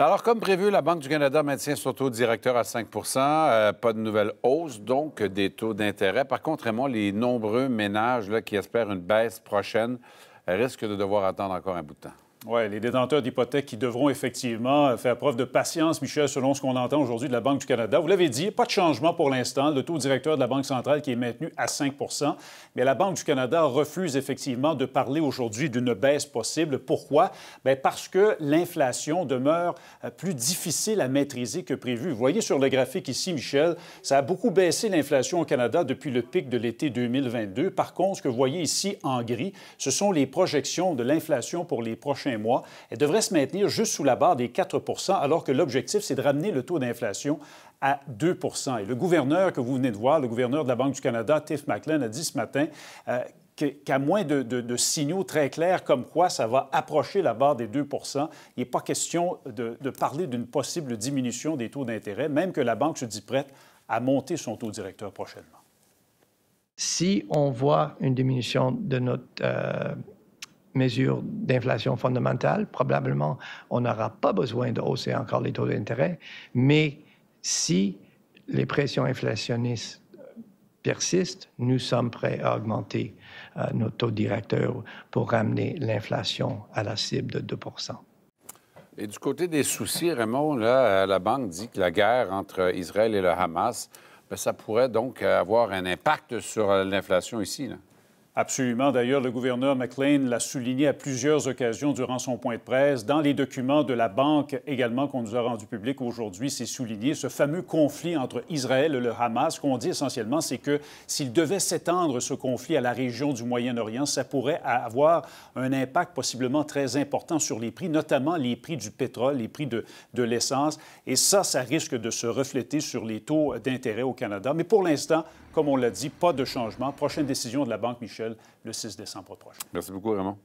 Alors, comme prévu, la Banque du Canada maintient son taux directeur à 5 euh, Pas de nouvelle hausse, donc, des taux d'intérêt. Par contre, les nombreux ménages qui espèrent une baisse prochaine risquent de devoir attendre encore un bout de temps. Oui, les détenteurs d'hypothèques qui devront effectivement euh, faire preuve de patience, Michel, selon ce qu'on entend aujourd'hui de la Banque du Canada. Vous l'avez dit, pas de changement pour l'instant. Le taux directeur de la Banque centrale qui est maintenu à 5 Mais la Banque du Canada refuse effectivement de parler aujourd'hui d'une baisse possible. Pourquoi? Bien parce que l'inflation demeure euh, plus difficile à maîtriser que prévu. Vous voyez sur le graphique ici, Michel, ça a beaucoup baissé l'inflation au Canada depuis le pic de l'été 2022. Par contre, ce que vous voyez ici en gris, ce sont les projections de l'inflation pour les prochains mois. Elle devrait se maintenir juste sous la barre des 4 alors que l'objectif, c'est de ramener le taux d'inflation à 2 Et le gouverneur que vous venez de voir, le gouverneur de la Banque du Canada, Tiff Macklin, a dit ce matin euh, qu'à moins de, signaux très clairs comme quoi ça va approcher la barre des 2 il n'est pas question de, parler d'une possible diminution des taux d'intérêt, même que la banque se dit prête à monter son taux directeur prochainement. Si on voit une diminution de notre euh, mesures d'inflation fondamentale, probablement on n'aura pas besoin de hausser encore les taux d'intérêt, mais si les pressions inflationnistes persistent, nous sommes prêts à augmenter euh, nos taux directeurs pour ramener l'inflation à la cible de 2 et du côté des soucis, Raymond, euh, la banque dit que la guerre entre Israël et le Hamas, ben, ça pourrait donc avoir un impact sur euh, l'inflation ici. Absolument. D'ailleurs, le gouverneur McLean l'a souligné à plusieurs occasions durant son point de presse. Dans les documents de la banque également qu'on nous a rendus publics aujourd'hui, c'est souligné ce fameux conflit entre Israël et le Hamas. Ce qu'on dit essentiellement, c'est que s'il devait s'étendre ce conflit à la région du Moyen-Orient, ça pourrait avoir un impact possiblement très important sur les prix, notamment les prix du pétrole, les prix de, de l'essence. Et ça, ça risque de se refléter sur les taux d'intérêt au Canada. Mais pour l'instant, comme on l'a dit, pas de changement. Prochaine décision de la Banque Michel le 6 décembre prochain. Merci beaucoup, Raymond.